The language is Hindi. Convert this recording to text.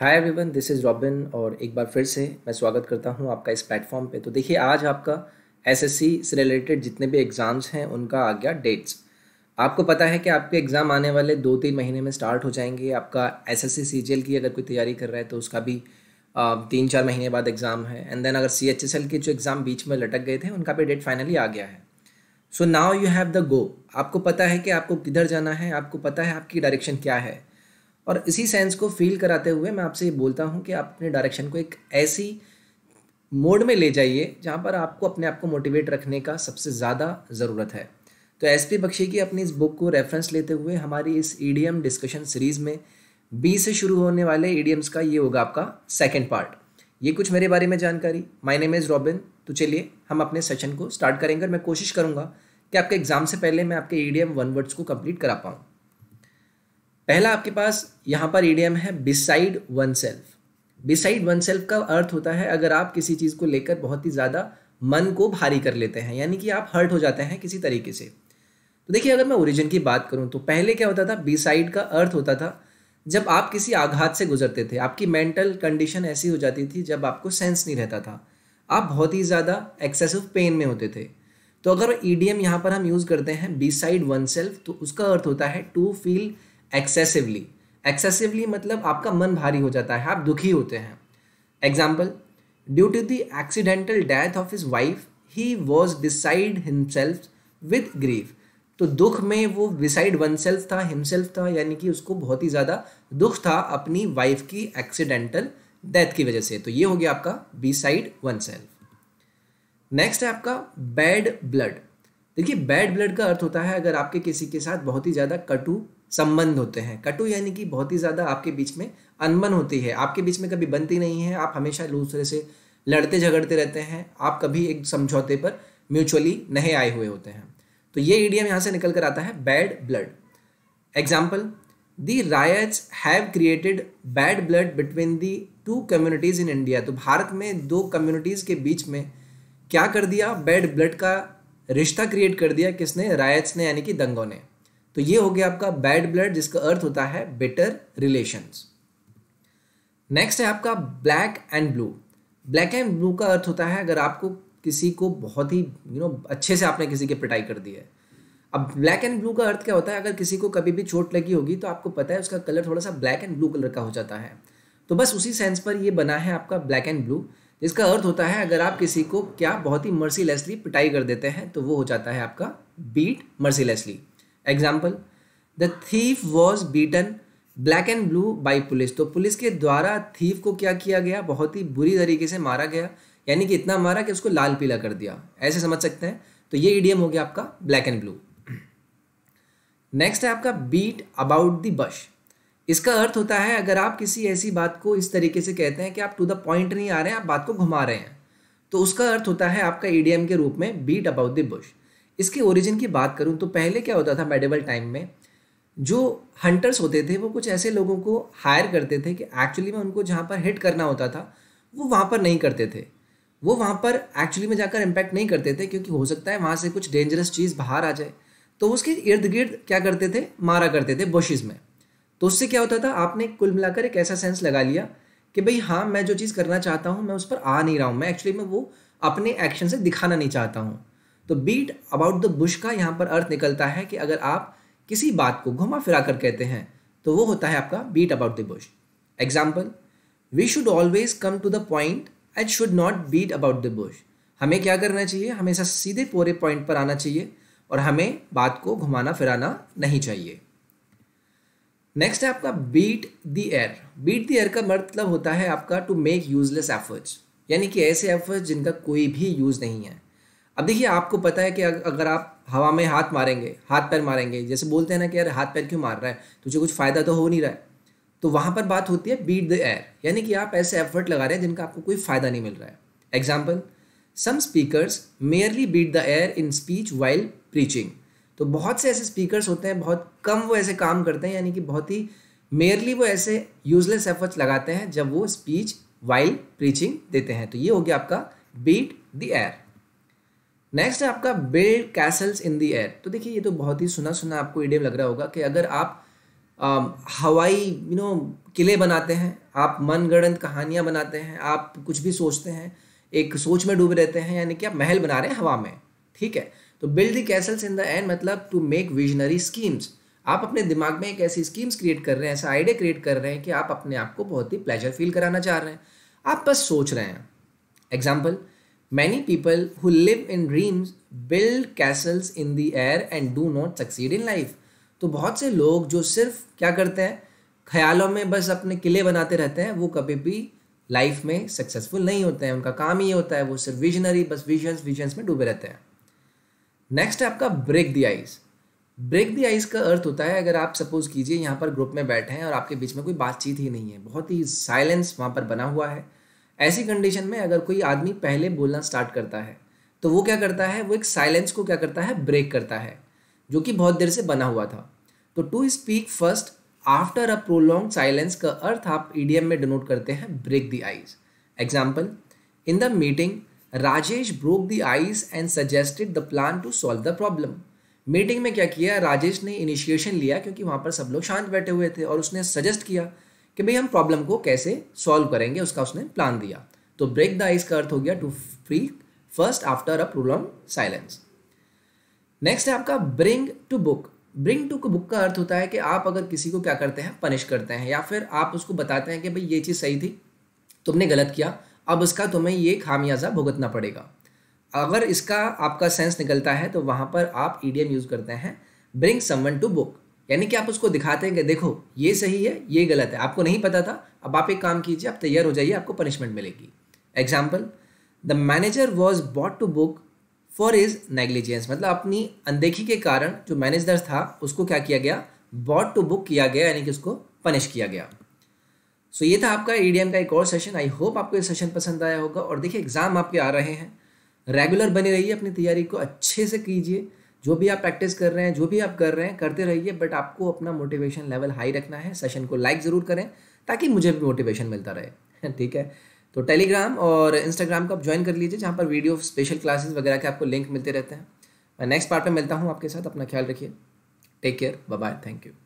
Hi everyone this is Robin और एक बार फिर से मैं स्वागत करता हूं आपका इस प्लेटफॉर्म पे तो देखिए आज आपका एसएससी से रिलेटेड जितने भी एग्ज़ाम्स हैं उनका आ गया डेट्स आपको पता है कि आपके एग्ज़ाम आने वाले दो तीन महीने में स्टार्ट हो जाएंगे आपका एसएससी सीजीएल की अगर कोई तैयारी कर रहा है तो उसका भी तीन चार महीने बाद एग्ज़ाम है एंड देन अगर सी के जो एग्ज़ाम बीच में लटक गए थे उनका भी डेट फाइनली आ गया है so now you have the go आपको पता है कि आपको किधर जाना है आपको पता है आपकी डायरेक्शन क्या है और इसी सेंस को फील कराते हुए मैं आपसे ये बोलता हूँ कि आप अपने डायरेक्शन को एक ऐसी मोड में ले जाइए जहाँ पर आपको अपने आप को मोटिवेट रखने का सबसे ज़्यादा ज़रूरत है तो एस पी बख्शी की अपनी इस बुक को रेफरेंस लेते हुए हमारी इस ई डिस्कशन सीरीज़ में बी से शुरू होने वाले ई e का ये होगा आपका सेकेंड पार्ट ये कुछ मेरे बारे में जानकारी माई नेम इज़ रॉबिन तो चलिए हम अपने सेशन को स्टार्ट करेंगे और मैं कोशिश करूँगा कि आपके एग्ज़ाम से पहले मैं आपके idiom one words को कंप्लीट करा पाऊँ पहला आपके पास यहाँ पर ईडीएम है beside one self beside one self का अर्थ होता है अगर आप किसी चीज़ को लेकर बहुत ही ज़्यादा मन को भारी कर लेते हैं यानी कि आप हर्ट हो जाते हैं किसी तरीके से तो देखिए अगर मैं ओरिजिन की बात करूँ तो पहले क्या होता था बिसाइड का अर्थ होता था जब आप किसी आघात से गुजरते थे आपकी मेंटल कंडीशन ऐसी हो जाती थी जब आपको सेंस नहीं रहता था आप बहुत ही ज़्यादा एक्सेसिव पेन में होते थे तो अगर ई डी यहाँ पर हम यूज़ करते हैं बी साइड वन सेल्फ तो उसका अर्थ होता है टू फील एक्सेसिवली एक्सेसिवली मतलब आपका मन भारी हो जाता है आप दुखी होते हैं example due to the accidental death of his wife he was decide himself with grief तो दुख में वो डिसाइड वन सेल्फ था हिमसेल्फ था यानी कि उसको बहुत ही ज़्यादा दुख था अपनी वाइफ की एक्सीडेंटल डेथ की वजह से तो ये हो गया आपका beside one self next है आपका बैड ब्लड देखिए बैड ब्लड का अर्थ होता है अगर आपके किसी के साथ बहुत ही ज़्यादा कटु संबंध होते हैं कटु यानी कि बहुत ही ज़्यादा आपके बीच में अनबन होती है आपके बीच में कभी बनती नहीं है आप हमेशा दूसरे से लड़ते झगड़ते रहते हैं आप कभी एक समझौते पर म्यूचुअली नहीं आए हुए होते हैं तो ये ईडियम यहाँ से निकल कर आता है bad blood example the riots have created bad blood between the two communities in India तो भारत में दो कम्युनिटीज़ के बीच में क्या कर दिया बैड ब्लड का रिश्ता क्रिएट कर दिया किसने रायट्स ने यानी कि दंगों ने तो ये हो गया आपका बैड ब्लड जिसका अर्थ होता है बेटर रिलेशन नेक्स्ट है आपका black and blue black and blue का अर्थ होता है अगर आपको किसी को बहुत ही यू you नो know, अच्छे से आपने किसी की पिटाई कर दी है अब ब्लैक एंड ब्लू का अर्थ क्या होता है अगर किसी को कभी भी चोट लगी होगी तो आपको पता है उसका कलर थोड़ा सा ब्लैक एंड ब्लू कलर का हो जाता है तो बस उसी सेंस पर ये बना है आपका ब्लैक एंड ब्लू जिसका अर्थ होता है अगर आप किसी को क्या बहुत ही मर्सीलेसली पिटाई कर देते हैं तो वो हो जाता है आपका beat mercilessly example the thief was beaten black and blue by police तो पुलिस के द्वारा थीफ को क्या किया गया बहुत ही बुरी तरीके से मारा गया यानी कि इतना मारा कि उसको लाल पीला कर दिया ऐसे समझ सकते हैं तो ये ईडियम हो गया आपका ब्लैक एंड ब्लू नेक्स्ट है आपका बीट अबाउट द बश इसका अर्थ होता है अगर आप किसी ऐसी बात को इस तरीके से कहते हैं कि आप टू द पॉइंट नहीं आ रहे हैं आप बात को घुमा रहे हैं तो उसका अर्थ होता है आपका ईडीएम के रूप में बीट अबाउट द बुश इसके ओरिजिन की बात करूँ तो पहले क्या होता था मेडिवल टाइम में जो हंटर्स होते थे वो कुछ ऐसे लोगों को हायर करते थे कि एक्चुअली में उनको जहाँ पर हिट करना होता था वो वहाँ पर नहीं करते थे वो वहाँ पर एक्चुअली में जाकर इम्पैक्ट नहीं करते थे क्योंकि हो सकता है वहाँ से कुछ डेंजरस चीज़ बाहर आ जाए तो उसके इर्द गिर्द क्या करते थे मारा करते थे बशिज़ में तो उससे क्या होता था आपने कुल मिलाकर एक ऐसा सेंस लगा लिया कि भाई हाँ मैं जो चीज़ करना चाहता हूँ मैं उस पर आ नहीं रहा हूँ मैं एक्चुअली में वो अपने एक्शन से दिखाना नहीं चाहता हूँ तो बीट अबाउट द बुश का यहाँ पर अर्थ निकलता है कि अगर आप किसी बात को घुमा फिरा कर कहते हैं तो वो होता है आपका beat about the bush example we should always come to the point at should not beat about the bush हमें क्या करना चाहिए हमेशा सीधे पूरे पॉइंट पर आना चाहिए और हमें बात को घुमाना फिराना नहीं चाहिए नेक्स्ट है आपका beat the air beat the air का मतलब होता है आपका टू मेक यूजलेस एफर्ट्स यानी कि ऐसे एफर्ट्स जिनका कोई भी यूज़ नहीं है अब देखिए आपको पता है कि अगर आप हवा में हाथ मारेंगे हाथ पैर मारेंगे जैसे बोलते हैं ना कि यार हाथ पैर क्यों मार रहा है तुझे कुछ फ़ायदा तो हो नहीं रहा है तो वहाँ पर बात होती है बीट द एयर यानी कि आप ऐसे एफर्ट लगा रहे हैं जिनका आपको कोई फ़ायदा नहीं मिल रहा है example some speakers merely beat the air in speech while preaching तो बहुत से ऐसे स्पीकर्स होते हैं बहुत कम वो ऐसे काम करते हैं यानी कि बहुत ही मेयरली वो ऐसे यूजलेस एफर्ट्स लगाते हैं जब वो स्पीच वाइल प्रीचिंग देते हैं तो ये हो गया आपका बीट द एयर नेक्स्ट है आपका build castles in the air तो देखिए ये तो बहुत ही सुना सुना आपको ईडियम लग रहा होगा कि अगर आप आ, हवाई यू नो किले बनाते हैं आप मनगढ़ंत कहानियाँ बनाते हैं आप कुछ भी सोचते हैं एक सोच में डूबे रहते हैं यानी कि आप महल बना रहे हैं हवा में ठीक है तो build the castles in the end मतलब टू मेक विजनरी स्कीम्स आप अपने दिमाग में एक ऐसी स्कीम्स क्रिएट कर रहे हैं ऐसा आइडिया क्रिएट कर रहे हैं कि आप अपने आप को बहुत ही प्लेजर फील कराना चाह रहे हैं आप बस सोच रहे हैं example Many people who live in dreams build castles in the air and do not succeed in life. तो बहुत से लोग जो सिर्फ क्या करते हैं ख्यालों में बस अपने किले बनाते रहते हैं वो कभी भी लाइफ में सक्सेसफुल नहीं होते हैं उनका काम ही होता है वो सिर्फ विजनरी बस विजन्स विजन्स में डूबे रहते हैं नेक्स्ट है आपका break the ice break the ice का अर्थ होता है अगर आप सपोज कीजिए यहाँ पर ग्रुप में बैठे हैं और आपके बीच में कोई बातचीत ही नहीं है बहुत ही साइलेंस वहाँ पर बना हुआ है ऐसी कंडीशन में अगर कोई आदमी पहले बोलना स्टार्ट करता है तो वो क्या करता है वो एक साइलेंस को क्या करता है ब्रेक करता है जो कि बहुत देर से बना हुआ था तो to speak first after a prolong silence का अर्थ आप ईडीएम में डिनोट करते हैं break the ice example in the meeting Rajesh broke the ice and suggested the plan to solve the problem meeting में क्या किया राजेश ने इनिशिएशन लिया क्योंकि वहाँ पर सब लोग शांत बैठे हुए थे और उसने सजेस्ट किया कि भाई हम प्रॉब्लम को कैसे सॉल्व करेंगे उसका उसने प्लान दिया तो ब्रेक द आइस का अर्थ हो गया to free first after a prolong silence next है आपका bring to book bring to book का अर्थ होता है कि आप अगर किसी को क्या करते हैं पनिश करते हैं या फिर आप उसको बताते हैं कि भाई ये चीज़ सही थी तुमने गलत किया अब इसका तुम्हें ये खामियाजा भुगतना पड़ेगा अगर इसका आपका सेंस निकलता है तो वहाँ पर आप ईडीएम e यूज़ करते हैं ब्रिंग समवन टू बुक यानी कि आप उसको दिखाते हैं कि देखो ये सही है ये गलत है आपको नहीं पता था अब आप एक काम कीजिए आप तैयार हो जाइए आपको पनिशमेंट मिलेगी example the manager was bought to book for is negligence मतलब अपनी अनदेखी के कारण जो मैनेजर था उसको क्या किया गया बॉट टू बुक किया गया यानी कि उसको पनिश किया गया सो so, ये था आपका ई का एक और सेशन आई होप आपको ये सेशन पसंद आया होगा और देखिए एग्ज़ाम आपके आ रहे हैं रेगुलर बने रहिए अपनी तैयारी को अच्छे से कीजिए जो भी आप प्रैक्टिस कर रहे हैं जो भी आप कर रहे हैं करते रहिए बट आपको अपना मोटिवेशन लेवल हाई रखना है सेशन को लाइक ज़रूर करें ताकि मुझे भी मोटिवेशन मिलता रहे ठीक है तो टेलीग्राम और इंस्टाग्राम को आप ज्वाइन कर लीजिए जहाँ पर वीडियो स्पेशल क्लासेस वगैरह के आपको लिंक मिलते रहते हैं मैं नेक्स्ट पार्ट में मिलता हूँ आपके साथ अपना ख्याल रखिए take care bye thank you